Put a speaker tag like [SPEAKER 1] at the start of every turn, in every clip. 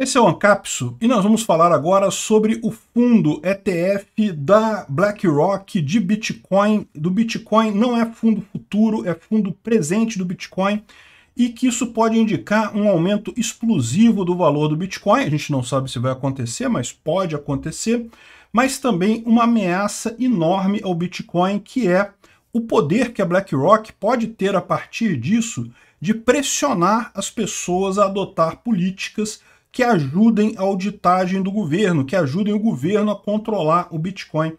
[SPEAKER 1] Esse é o Ancapsu e nós vamos falar agora sobre o fundo ETF da BlackRock de Bitcoin, do Bitcoin, não é fundo futuro, é fundo presente do Bitcoin, e que isso pode indicar um aumento explosivo do valor do Bitcoin, a gente não sabe se vai acontecer, mas pode acontecer, mas também uma ameaça enorme ao Bitcoin, que é o poder que a BlackRock pode ter a partir disso de pressionar as pessoas a adotar políticas que ajudem a auditagem do governo, que ajudem o governo a controlar o Bitcoin.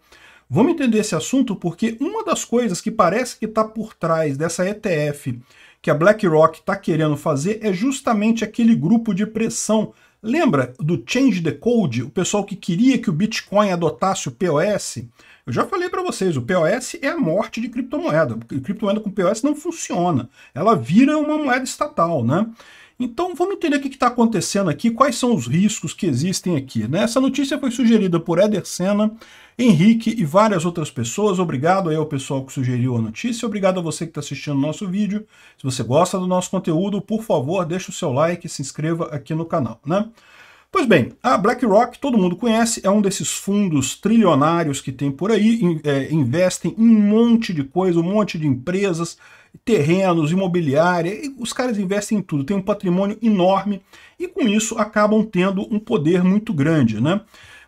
[SPEAKER 1] Vamos entender esse assunto porque uma das coisas que parece que está por trás dessa ETF que a BlackRock está querendo fazer é justamente aquele grupo de pressão. Lembra do Change the Code, o pessoal que queria que o Bitcoin adotasse o POS? Eu já falei para vocês, o POS é a morte de criptomoeda. criptomoeda com POS não funciona. Ela vira uma moeda estatal, né? Então vamos entender o que está acontecendo aqui, quais são os riscos que existem aqui. Né? Essa notícia foi sugerida por Eder Senna, Henrique e várias outras pessoas. Obrigado aí ao pessoal que sugeriu a notícia. Obrigado a você que está assistindo o nosso vídeo. Se você gosta do nosso conteúdo, por favor, deixe o seu like e se inscreva aqui no canal. Né? Pois bem, a BlackRock, todo mundo conhece, é um desses fundos trilionários que tem por aí, é, investem em um monte de coisa, um monte de empresas, terrenos, imobiliária, os caras investem em tudo, tem um patrimônio enorme e com isso acabam tendo um poder muito grande, né?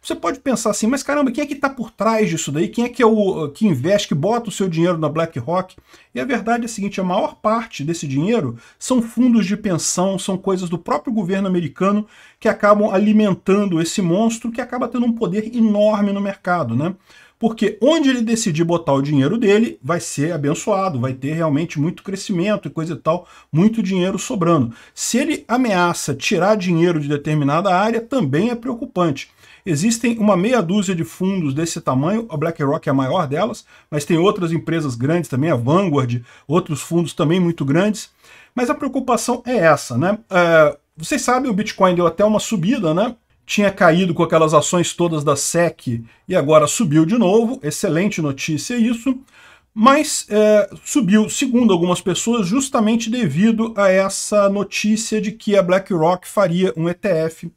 [SPEAKER 1] Você pode pensar assim, mas caramba, quem é que está por trás disso daí? Quem é que é o uh, que investe, que bota o seu dinheiro na BlackRock? E a verdade é a seguinte, a maior parte desse dinheiro são fundos de pensão, são coisas do próprio governo americano que acabam alimentando esse monstro que acaba tendo um poder enorme no mercado, né? porque onde ele decidir botar o dinheiro dele, vai ser abençoado, vai ter realmente muito crescimento e coisa e tal, muito dinheiro sobrando. Se ele ameaça tirar dinheiro de determinada área, também é preocupante. Existem uma meia dúzia de fundos desse tamanho, a BlackRock é a maior delas, mas tem outras empresas grandes também, a Vanguard, outros fundos também muito grandes. Mas a preocupação é essa, né? É, vocês sabem, o Bitcoin deu até uma subida, né? Tinha caído com aquelas ações todas da SEC e agora subiu de novo. Excelente notícia isso mas é, subiu, segundo algumas pessoas, justamente devido a essa notícia de que a BlackRock faria um ETF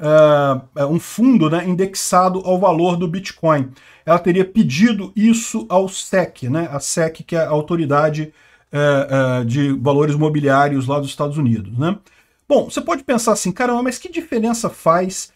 [SPEAKER 1] uh, um fundo né, indexado ao valor do Bitcoin. Ela teria pedido isso ao SEC, né, a SEC, que é a autoridade uh, uh, de valores mobiliários lá dos Estados Unidos. Né? Bom, você pode pensar assim, caramba, mas que diferença faz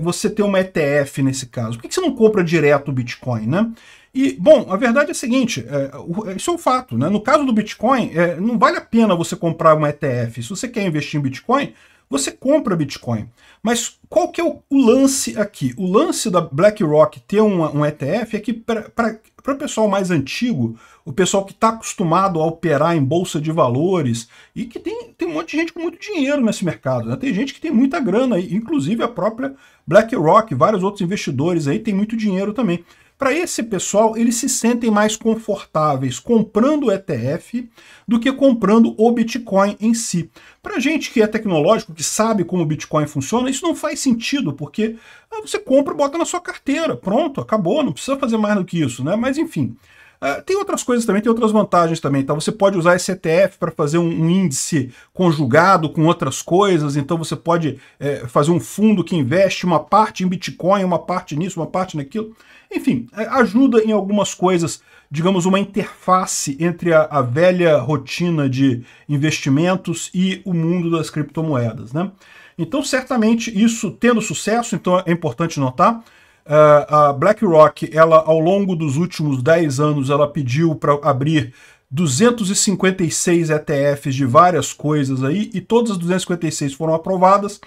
[SPEAKER 1] você ter uma ETF nesse caso? Por que, você não compra direto o Bitcoin, né? E, bom, a verdade é a seguinte, é, isso é um fato, né? No caso do Bitcoin, é, não vale a pena você comprar uma ETF. Se você quer investir em Bitcoin, você compra Bitcoin. Mas qual que é o, o lance aqui? O lance da BlackRock ter um, um ETF é que para o pessoal mais antigo, o pessoal que está acostumado a operar em bolsa de valores e que tem, tem um monte de gente com muito dinheiro nesse mercado, né? tem gente que tem muita grana, inclusive a própria BlackRock, vários outros investidores aí tem muito dinheiro também. Para esse pessoal, eles se sentem mais confortáveis comprando o ETF do que comprando o Bitcoin em si. Para gente que é tecnológico, que sabe como o Bitcoin funciona, isso não faz sentido, porque ah, você compra e bota na sua carteira, pronto, acabou, não precisa fazer mais do que isso, né? Mas enfim, Uh, tem outras coisas também, tem outras vantagens também, tá? Você pode usar esse ETF para fazer um, um, índice conjugado com outras coisas, então você pode é, fazer um fundo que investe uma parte em Bitcoin, uma parte nisso, uma parte naquilo. Enfim, eh, ajuda em algumas coisas, digamos, uma interface entre a, a velha rotina de investimentos e o mundo das criptomoedas, né? Então, certamente, isso tendo sucesso, então é importante notar, ah, a BlackRock, ela, ao longo dos últimos 10 anos, ela pediu para abrir 256 ETFs de várias coisas aí, e todas as 256 foram aprovadas,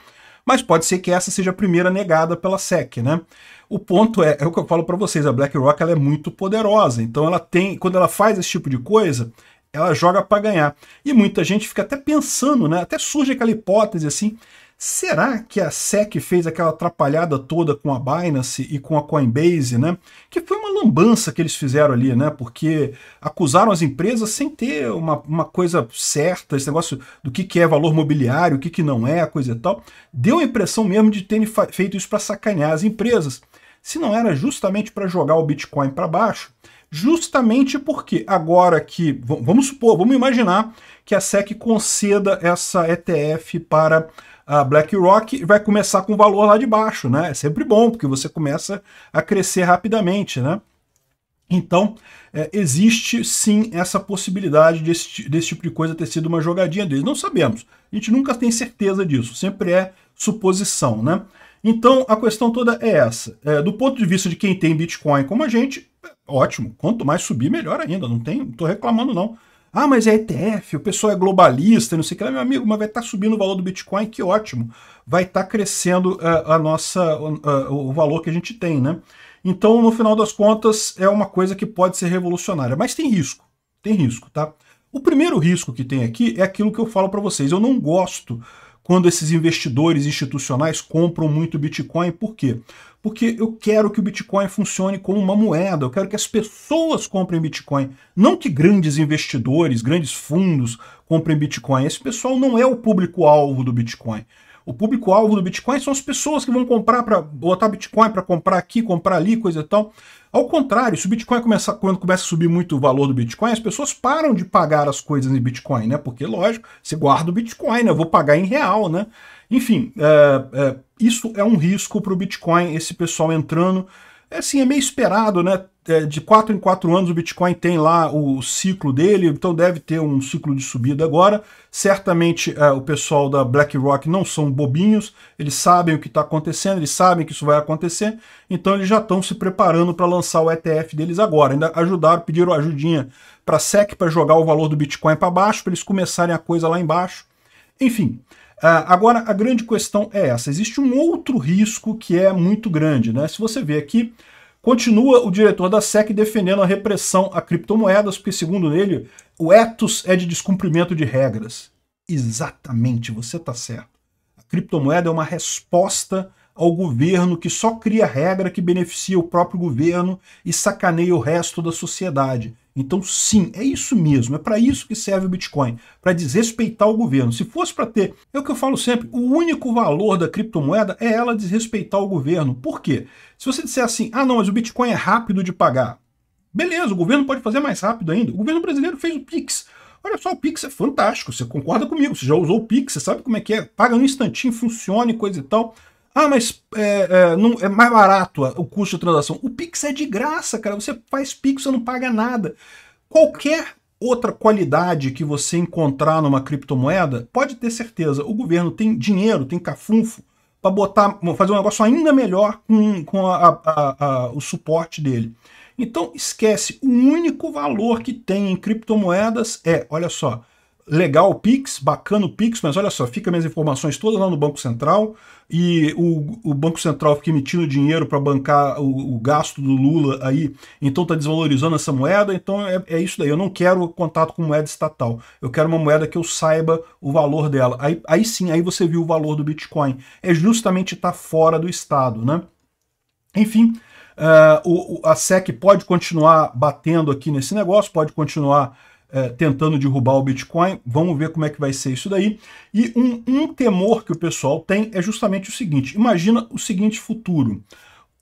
[SPEAKER 1] mas pode ser que essa seja a primeira negada pela SEC, né? O ponto é, é o que eu falo para vocês, a BlackRock ela é muito poderosa, então ela tem, quando ela faz esse tipo de coisa, ela joga para ganhar. E muita gente fica até pensando, né? Até surge aquela hipótese assim, Será que a SEC fez aquela atrapalhada toda com a Binance e com a Coinbase, né? Que foi uma lambança que eles fizeram ali, né? Porque acusaram as empresas sem ter uma, uma coisa certa, esse negócio do que, que é valor mobiliário, o que, que não é, coisa e tal. Deu a impressão mesmo de terem feito isso para sacanear as empresas. Se não era justamente para jogar o Bitcoin para baixo, justamente porque agora que, vamos supor, vamos imaginar que a SEC conceda essa ETF para a BlackRock vai começar com um valor lá de baixo, né? É sempre bom, porque você começa a crescer rapidamente, né? Então, é, existe sim essa possibilidade desse, desse tipo de coisa ter sido uma jogadinha deles. Não sabemos, a gente nunca tem certeza disso, sempre é suposição, né? Então, a questão toda é essa. É, do ponto de vista de quem tem Bitcoin como a gente, é ótimo. Quanto mais subir, melhor ainda. Não tem, tô reclamando não. Ah, mas é ETF, o pessoal é globalista, não sei o que lá, meu amigo, mas vai estar tá subindo o valor do Bitcoin, que ótimo. Vai estar tá crescendo a, eh, a nossa, eh, o valor que a gente tem, né? Então, no final das contas, é uma coisa que pode ser revolucionária, mas tem risco, tem risco, tá? O primeiro risco que tem aqui é aquilo que eu falo para vocês. Eu não gosto quando esses investidores institucionais compram muito Bitcoin. Por quê? Porque eu quero que o Bitcoin funcione como uma moeda, eu quero que as pessoas comprem Bitcoin, não que grandes investidores, grandes fundos comprem Bitcoin. Esse pessoal não é o público-alvo do Bitcoin. O público-alvo do Bitcoin são as pessoas que vão comprar para botar Bitcoin para comprar aqui, comprar ali, coisa e tal. Ao contrário, se o Bitcoin começa, quando começa a subir muito o valor do Bitcoin, as pessoas param de pagar as coisas em Bitcoin, né? Porque, lógico, você guarda o Bitcoin, né? eu vou pagar em real, né? Enfim, é, é, isso é um risco para o Bitcoin, esse pessoal entrando. É assim, é meio esperado, né? é, de quatro em quatro anos o Bitcoin tem lá o ciclo dele, então deve ter um ciclo de subida agora. Certamente é, o pessoal da BlackRock não são bobinhos, eles sabem o que está acontecendo, eles sabem que isso vai acontecer, então eles já estão se preparando para lançar o ETF deles agora. Ainda ajudaram, pediram ajudinha para a SEC para jogar o valor do Bitcoin para baixo, para eles começarem a coisa lá embaixo. Enfim, é, agora a grande questão é essa: existe um outro risco que é muito grande. Né? Se você vê aqui, Continua o diretor da SEC defendendo a repressão a criptomoedas, porque, segundo ele, o ethos é de descumprimento de regras. Exatamente, você está certo. A criptomoeda é uma resposta ao governo que só cria regra que beneficia o próprio governo e sacaneia o resto da sociedade. Então, sim, é isso mesmo. É para isso que serve o Bitcoin, para desrespeitar o governo. Se fosse para ter, é o que eu falo sempre, o único valor da criptomoeda é ela desrespeitar o governo. Por quê? Se você disser assim, ah, não, mas o Bitcoin é rápido de pagar. Beleza, o governo pode fazer mais rápido ainda. O governo brasileiro fez o Pix. Olha só, o Pix é fantástico. Você concorda comigo? Você já usou o Pix, você sabe como é que é? Paga no instantinho, funciona e coisa e tal. Ah, mas é, é, não, é mais barato o custo de transação. O Pix é de graça, cara. Você faz Pix, você não paga nada. Qualquer outra qualidade que você encontrar numa criptomoeda, pode ter certeza, o governo tem dinheiro, tem cafunfo para botar, fazer um negócio ainda melhor com, com a, a, a, o suporte dele. Então esquece, o único valor que tem em criptomoedas é, olha só, legal o Pix, bacana o Pix, mas olha só, fica minhas informações todas lá no Banco Central e o, o Banco Central fica emitindo dinheiro para bancar o, o, gasto do Lula aí, então está desvalorizando essa moeda, então é, é, isso daí, eu não quero contato com moeda estatal, eu quero uma moeda que eu saiba o valor dela. Aí, aí sim, aí você viu o valor do Bitcoin, é justamente estar tá fora do Estado, né? Enfim, uh, o, a SEC pode continuar batendo aqui nesse negócio, pode continuar é, tentando derrubar o Bitcoin. Vamos ver como é que vai ser isso daí. E um, um temor que o pessoal tem é justamente o seguinte: imagina o seguinte futuro.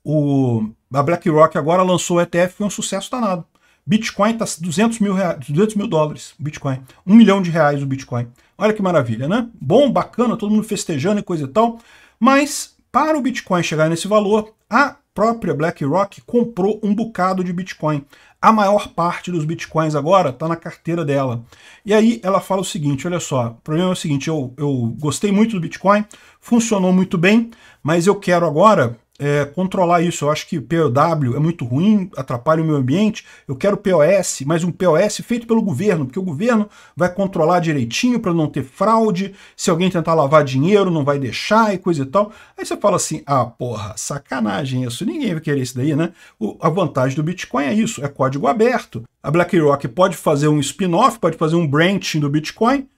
[SPEAKER 1] O, a BlackRock agora lançou o ETF, foi é um sucesso danado. Bitcoin está 200 mil, reais, 200 mil dólares, Bitcoin. Um milhão de reais o Bitcoin. Olha que maravilha, né? Bom, bacana, todo mundo festejando e coisa e tal. Mas para o Bitcoin chegar nesse valor, a própria BlackRock comprou um bocado de Bitcoin. A maior parte dos Bitcoins agora está na carteira dela. E aí ela fala o seguinte, olha só, o problema é o seguinte, eu, eu gostei muito do Bitcoin, funcionou muito bem, mas eu quero agora é, controlar isso. Eu acho que POW é muito ruim, atrapalha o meu ambiente. Eu quero POS, mas um POS feito pelo governo, porque o governo vai controlar direitinho para não ter fraude. Se alguém tentar lavar dinheiro, não vai deixar e coisa e tal. Aí você fala assim: ah, porra, sacanagem isso. Ninguém vai querer isso daí, né? O, a vantagem do Bitcoin é isso: é código aberto. A BlackRock pode fazer um spin-off, pode fazer um branching do Bitcoin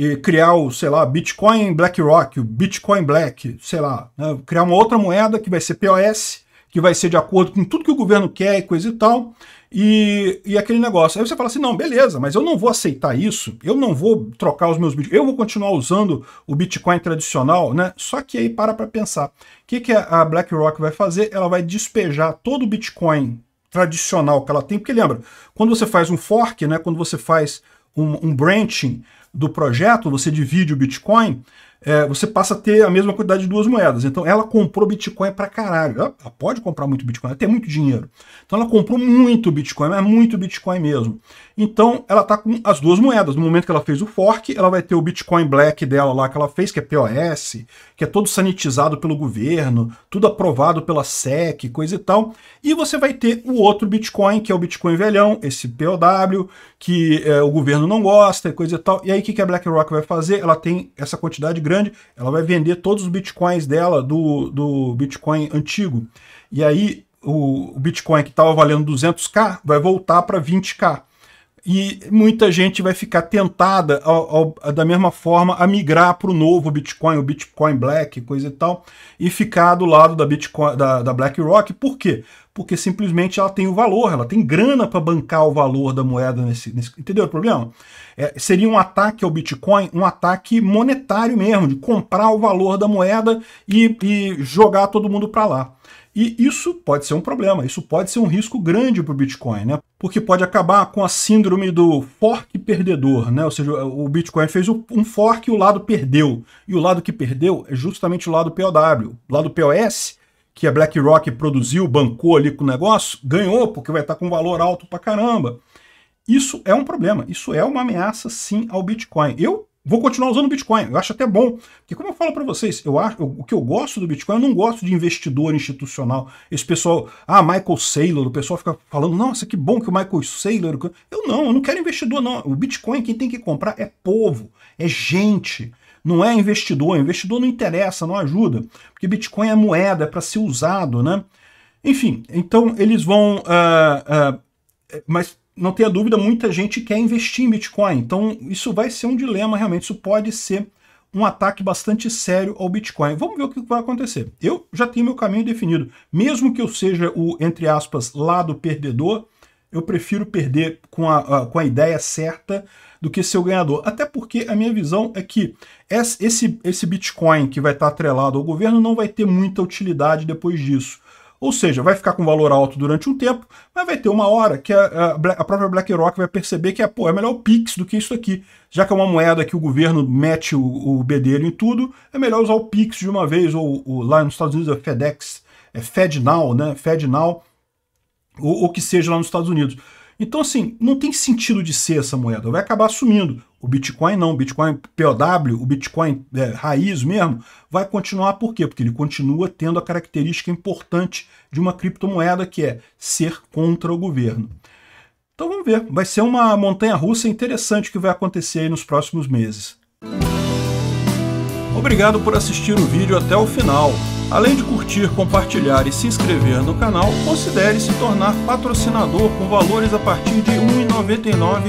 [SPEAKER 1] e criar o, sei lá, Bitcoin BlackRock, o Bitcoin Black, sei lá, né? criar uma outra moeda que vai ser POS, que vai ser de acordo com tudo que o governo quer e coisa e tal, e, e aquele negócio. Aí você fala assim, não, beleza, mas eu não vou aceitar isso, eu não vou trocar os meus bitcoins, eu vou continuar usando o Bitcoin tradicional, né? Só que aí para para pensar, o que, que a BlackRock vai fazer? Ela vai despejar todo o Bitcoin tradicional que ela tem, porque lembra, quando você faz um fork, né, quando você faz um, um branching, do projeto, você divide o Bitcoin, é, você passa a ter a mesma quantidade de duas moedas. Então ela comprou Bitcoin pra caralho. Ela, ela pode comprar muito Bitcoin, ela tem muito dinheiro. Então ela comprou muito Bitcoin, mas muito Bitcoin mesmo. Então ela tá com as duas moedas. No momento que ela fez o fork, ela vai ter o Bitcoin Black dela lá que ela fez, que é POS, que é todo sanitizado pelo governo, tudo aprovado pela SEC, coisa e tal. E você vai ter o outro Bitcoin, que é o Bitcoin velhão, esse POW, que é, o governo não gosta, coisa e tal. E aí o que, que a BlackRock vai fazer? Ela tem essa quantidade grande, ela vai vender todos os bitcoins dela do, do Bitcoin antigo. E aí o, o Bitcoin que estava valendo 200k vai voltar para 20k. E muita gente vai ficar tentada, ao, ao, da mesma forma, a migrar para o novo Bitcoin, o Bitcoin Black, coisa e tal, e ficar do lado da, Bitcoin, da, da BlackRock. Por quê? Porque simplesmente ela tem o valor, ela tem grana para bancar o valor da moeda. Nesse, nesse entendeu o problema? É, seria um ataque ao Bitcoin, um ataque monetário mesmo, de comprar o valor da moeda e, e jogar todo mundo para lá. E isso pode ser um problema, isso pode ser um risco grande para o Bitcoin, né? Porque pode acabar com a síndrome do fork perdedor, né? Ou seja, o Bitcoin fez um fork e o lado perdeu. E o lado que perdeu é justamente o lado POW. O lado POS, que a BlackRock produziu, bancou ali com o negócio, ganhou, porque vai estar com valor alto para caramba. Isso é um problema, isso é uma ameaça sim ao Bitcoin. Eu vou continuar usando o Bitcoin. Eu acho até bom. Porque, como eu falo para vocês, eu acho, eu, o que eu gosto do Bitcoin, eu não gosto de investidor institucional. Esse pessoal, ah, Michael Saylor, o pessoal fica falando, nossa, que bom que o Michael Saylor. Eu não, eu não quero investidor, não. O Bitcoin, quem tem que comprar é povo, é gente. Não é investidor. Investidor não interessa, não ajuda. Porque Bitcoin é moeda, é para ser usado, né? Enfim, então eles vão. Uh, uh, mas não tenha dúvida, muita gente quer investir em Bitcoin. Então, isso vai ser um dilema realmente. Isso pode ser um ataque bastante sério ao Bitcoin. Vamos ver o que vai acontecer. Eu já tenho meu caminho definido. Mesmo que eu seja o, entre aspas, lado perdedor, eu prefiro perder com a, a com a ideia certa do que ser o ganhador. Até porque a minha visão é que esse, esse Bitcoin que vai estar atrelado ao governo não vai ter muita utilidade depois disso. Ou seja, vai ficar com valor alto durante um tempo, mas vai ter uma hora que a, a própria BlackRock vai perceber que é, pô, é melhor o Pix do que isso aqui. Já que é uma moeda que o governo mete o, o bedelho em tudo, é melhor usar o Pix de uma vez, ou, ou lá nos Estados Unidos é FedEx, é FedNow, né? FedNow, ou o que seja lá nos Estados Unidos. Então, assim, não tem sentido de ser essa moeda, vai acabar sumindo. O Bitcoin não, o Bitcoin POW, o Bitcoin é, raiz mesmo, vai continuar por quê? Porque ele continua tendo a característica importante de uma criptomoeda que é ser contra o governo. Então vamos ver, vai ser uma montanha russa interessante que vai acontecer aí nos próximos meses. Obrigado por assistir o vídeo até o final. Além de curtir, compartilhar e se inscrever no canal, considere se tornar patrocinador com valores a partir de R$ 1,99